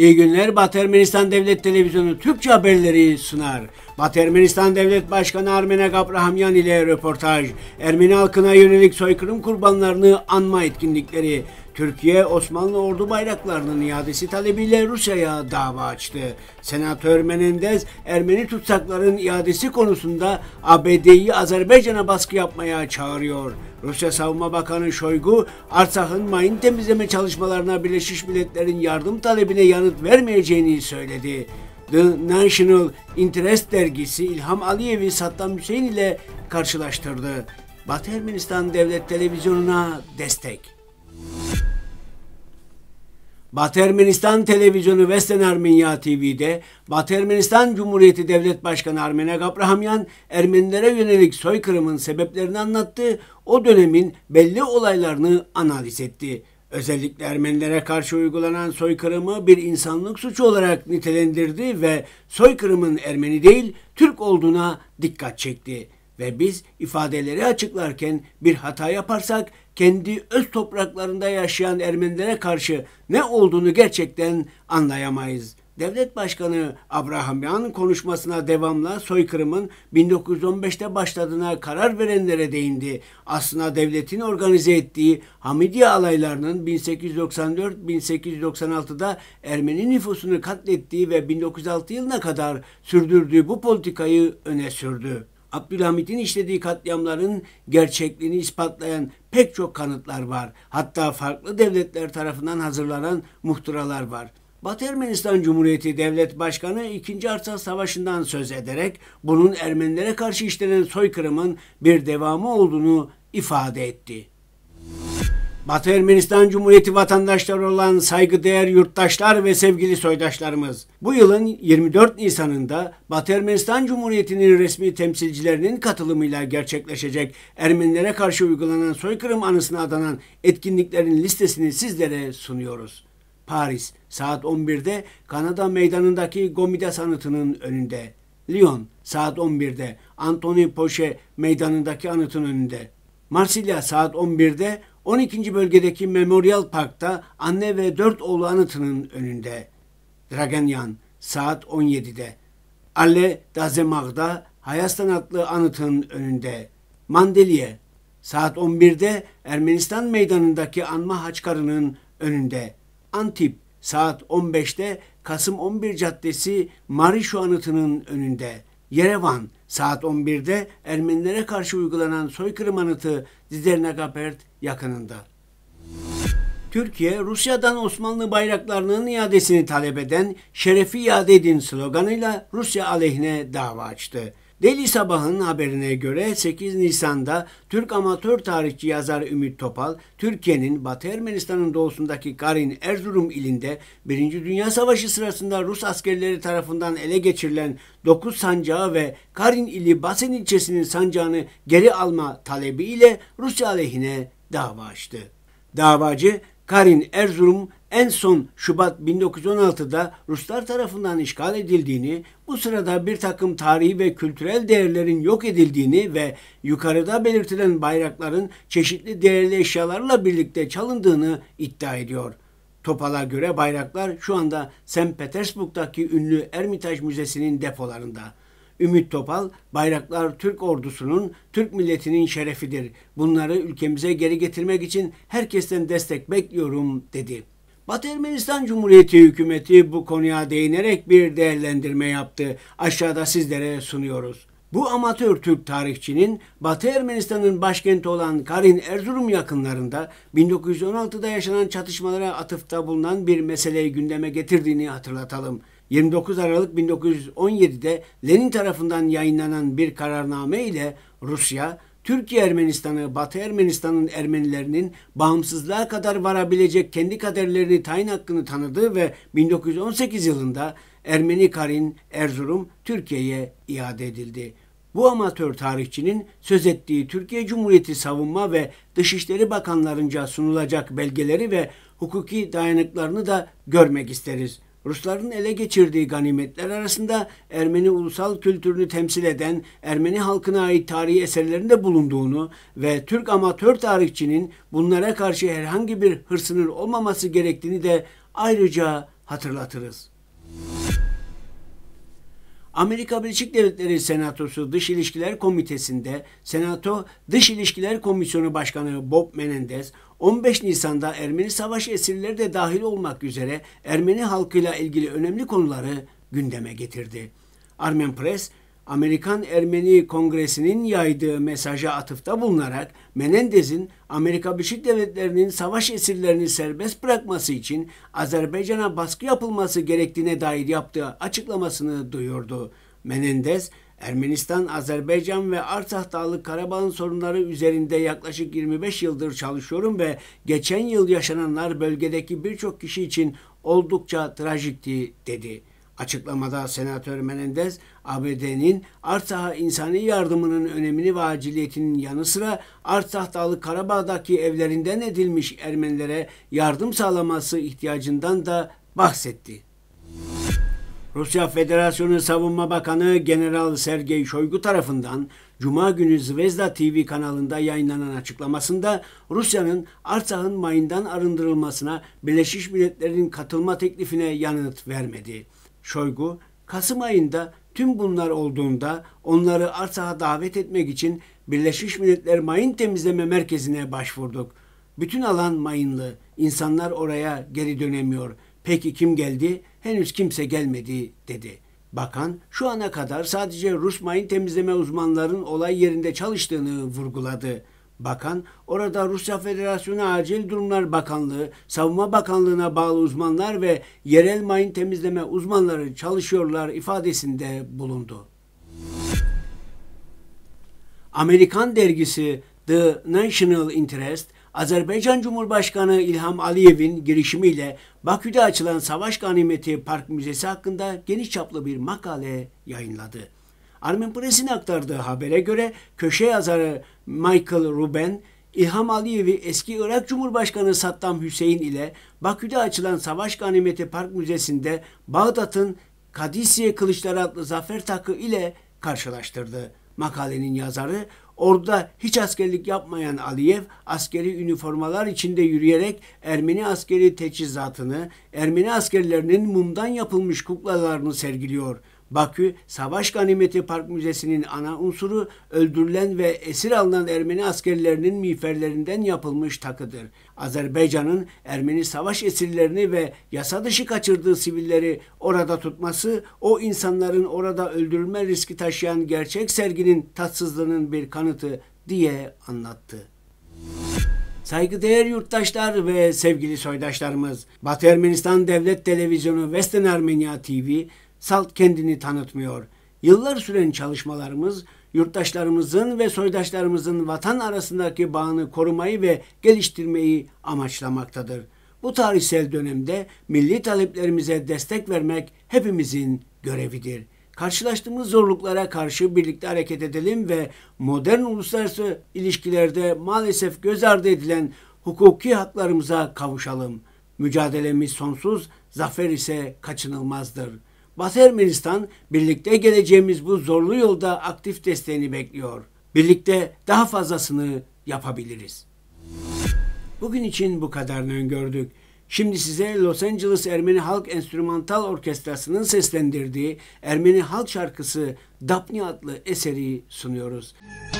İyi günler Batı Ermenistan Devlet Televizyonu Türkçe haberleri sunar. Batı Ermenistan Devlet Başkanı Armenek Abrahamyan ile röportaj, Ermeni halkına yönelik soykırım kurbanlarını anma etkinlikleri, Türkiye Osmanlı ordu bayraklarının iadesi talebiyle Rusya'ya dava açtı. Senatör Menendez Ermeni tutsakların iadesi konusunda ABD'yi Azerbaycan'a baskı yapmaya çağırıyor. Rusya Savunma Bakanı Şoygu, Artsakh'ın mayın temizleme çalışmalarına Birleşmiş Milletler'in yardım talebine yanıt vermeyeceğini söyledi. The National Interest dergisi İlham Aliyev'i Saddam Hüseyin ile karşılaştırdı. Batı Ermenistan Devlet Televizyonu'na destek. Batı Ermenistan Televizyonu Vesten Armenya TV'de Batı Ermenistan Cumhuriyeti Devlet Başkanı Armena Gabrahamyan Ermenilere yönelik soykırımın sebeplerini anlattı. O dönemin belli olaylarını analiz etti. Özellikle Ermenilere karşı uygulanan soykırımı bir insanlık suçu olarak nitelendirdi ve soykırımın Ermeni değil Türk olduğuna dikkat çekti. Ve biz ifadeleri açıklarken bir hata yaparsak kendi öz topraklarında yaşayan Ermenilere karşı ne olduğunu gerçekten anlayamayız. Devlet Başkanı Abrahamyan konuşmasına devamla soykırımın 1915'te başladığına karar verenlere değindi. Aslında devletin organize ettiği Hamidiye alaylarının 1894-1896'da Ermeni nüfusunu katlettiği ve 1906 yılına kadar sürdürdüğü bu politikayı öne sürdü. Abdülhamit'in işlediği katliamların gerçekliğini ispatlayan pek çok kanıtlar var. Hatta farklı devletler tarafından hazırlanan muhtıralar var. Batı Ermenistan Cumhuriyeti Devlet Başkanı 2. Artsakh Savaşı'ndan söz ederek bunun Ermenilere karşı işlenen soykırımın bir devamı olduğunu ifade etti. Batı Ermenistan Cumhuriyeti vatandaşları olan saygıdeğer yurttaşlar ve sevgili soydaşlarımız, bu yılın 24 Nisan'ında Batı Ermenistan Cumhuriyeti'nin resmi temsilcilerinin katılımıyla gerçekleşecek Ermenilere karşı uygulanan soykırım anısına adanan etkinliklerin listesini sizlere sunuyoruz. Paris, saat 11'de Kanada meydanındaki Gomidas Anıtının önünde. Lyon, saat 11'de Anthony Poche meydanındaki anıtın önünde. Marsilya saat 11'de 12. bölgedeki Memorial Park'ta anne ve dört oğlu anıtının önünde. Draganyan saat 17'de. Alle Dazemag'da Hayastan adlı anıtının önünde. Mandeliye saat 11'de Ermenistan meydanındaki anma haçkarının önünde. Antip saat 15'te Kasım 11 Caddesi Marişu anıtının önünde. Yerevan saat 11'de Ermenilere karşı uygulanan soykırım anıtı Zizernagapert yakınında. Türkiye, Rusya'dan Osmanlı bayraklarının iadesini talep eden şerefi iade edin sloganıyla Rusya aleyhine dava açtı. Deli Sabah'ın haberine göre 8 Nisan'da Türk amatör tarihçi yazar Ümit Topal, Türkiye'nin Batı Ermenistan'ın doğusundaki Karin Erzurum ilinde 1. Dünya Savaşı sırasında Rus askerleri tarafından ele geçirilen 9 sancağı ve Karin ili Basen ilçesinin sancağını geri alma talebiyle Rusya aleyhine dava açtı. Davacı Karin Erzurum en son Şubat 1916'da Ruslar tarafından işgal edildiğini, bu sırada bir takım tarihi ve kültürel değerlerin yok edildiğini ve yukarıda belirtilen bayrakların çeşitli değerli eşyalarla birlikte çalındığını iddia ediyor. Topal'a göre bayraklar şu anda St. Petersburg'daki ünlü Ermitaj Müzesi'nin depolarında. Ümit Topal, bayraklar Türk ordusunun, Türk milletinin şerefidir. Bunları ülkemize geri getirmek için herkesten destek bekliyorum dedi. Batı Ermenistan Cumhuriyeti hükümeti bu konuya değinerek bir değerlendirme yaptı. Aşağıda sizlere sunuyoruz. Bu amatör Türk tarihçinin Batı Ermenistan'ın başkenti olan Karin Erzurum yakınlarında 1916'da yaşanan çatışmalara atıfta bulunan bir meseleyi gündeme getirdiğini hatırlatalım. 29 Aralık 1917'de Lenin tarafından yayınlanan bir kararname ile Rusya, Türkiye Ermenistan'ı, Batı Ermenistan'ın Ermenilerinin bağımsızlığa kadar varabilecek kendi kaderlerini tayin hakkını tanıdığı ve 1918 yılında Ermeni Karin Erzurum Türkiye'ye iade edildi. Bu amatör tarihçinin söz ettiği Türkiye Cumhuriyeti Savunma ve Dışişleri Bakanlarınca sunulacak belgeleri ve hukuki dayanıklarını da görmek isteriz. Rusların ele geçirdiği ganimetler arasında Ermeni ulusal kültürünü temsil eden Ermeni halkına ait tarihi eserlerinde bulunduğunu ve Türk amatör tarihçinin bunlara karşı herhangi bir hırsının olmaması gerektiğini de ayrıca hatırlatırız. Amerika Birleşik Devletleri Senatosu Dış İlişkiler Komitesi'nde Senato Dış İlişkiler Komisyonu Başkanı Bob Menendez 15 Nisan'da Ermeni Savaş esirleri de dahil olmak üzere Ermeni halkıyla ilgili önemli konuları gündeme getirdi. Armen Press Amerikan Ermeni Kongresi'nin yaydığı mesaja atıfta bulunarak Menendez'in Amerika Birleşik Devletleri'nin savaş esirlerini serbest bırakması için Azerbaycan'a baskı yapılması gerektiğine dair yaptığı açıklamasını duyurdu. Menendez, Ermenistan, Azerbaycan ve Artsakh Dağlı Karabağ'ın sorunları üzerinde yaklaşık 25 yıldır çalışıyorum ve geçen yıl yaşananlar bölgedeki birçok kişi için oldukça trajikti dedi. Açıklamada Senatör Menendez, ABD'nin Artah'a insani yardımının önemini ve aciliyetinin yanı sıra Artah Dağlı Karabağ'daki evlerinden edilmiş Ermenilere yardım sağlaması ihtiyacından da bahsetti. Rusya Federasyonu Savunma Bakanı General Sergey Shoigu tarafından Cuma günü Zvezda TV kanalında yayınlanan açıklamasında Rusya'nın Artsakh'ın mayından arındırılmasına Birleşmiş Milletler'in katılma teklifine yanıt vermedi. Şoygu, Kasım ayında tüm bunlar olduğunda onları Arsaha davet etmek için Birleşmiş Milletler Mayın Temizleme Merkezi'ne başvurduk. Bütün alan mayınlı. İnsanlar oraya geri dönemiyor. Peki kim geldi? Henüz kimse gelmedi dedi. Bakan şu ana kadar sadece Rus mayın temizleme uzmanların olay yerinde çalıştığını vurguladı. Bakan orada Rusya Federasyonu Acil Durumlar Bakanlığı, Savunma Bakanlığı'na bağlı uzmanlar ve yerel mayın temizleme uzmanları çalışıyorlar ifadesinde bulundu. Amerikan dergisi The National Interest, Azerbaycan Cumhurbaşkanı İlham Aliyev'in girişimiyle Bakü'de açılan Savaş Ganimeti Park Müzesi hakkında geniş çaplı bir makale yayınladı. Armin Press'in aktardığı habere göre köşe yazarı Michael Ruben, İlham Aliyev'i eski Irak Cumhurbaşkanı Saddam Hüseyin ile Bakü'de açılan Savaş Ganimeti Park Müzesi'nde Bağdat'ın Kadisiye Kılıçları adlı zafer takı ile karşılaştırdı. Makalenin yazarı orada hiç askerlik yapmayan Aliyev askeri üniformalar içinde yürüyerek Ermeni askeri teçhizatını, Ermeni askerlerinin mumdan yapılmış kuklalarını sergiliyor. Bakü Savaş Ganimeti Park Müzesi'nin ana unsuru öldürülen ve esir alınan Ermeni askerlerinin miğferlerinden yapılmış takıdır. Azerbaycan'ın Ermeni savaş esirlerini ve yasa dışı kaçırdığı sivilleri orada tutması o insanların orada öldürülme riski taşıyan gerçek serginin tatsızlığının bir kanıtı diye anlattı. Saygıdeğer yurttaşlar ve sevgili soydaşlarımız, Batı Ermenistan Devlet Televizyonu Western Armenia TV Salt kendini tanıtmıyor. Yıllar süren çalışmalarımız yurttaşlarımızın ve soydaşlarımızın vatan arasındaki bağını korumayı ve geliştirmeyi amaçlamaktadır. Bu tarihsel dönemde milli taleplerimize destek vermek hepimizin görevidir. Karşılaştığımız zorluklara karşı birlikte hareket edelim ve modern uluslararası ilişkilerde maalesef göz ardı edilen hukuki haklarımıza kavuşalım. Mücadelemiz sonsuz, zafer ise kaçınılmazdır.'' Batı Ermenistan birlikte geleceğimiz bu zorlu yolda aktif desteğini bekliyor. Birlikte daha fazlasını yapabiliriz. Bugün için bu kadarını öngördük. Şimdi size Los Angeles Ermeni Halk Enstrümantal Orkestrası'nın seslendirdiği Ermeni halk şarkısı Dapni adlı eseri sunuyoruz. Müzik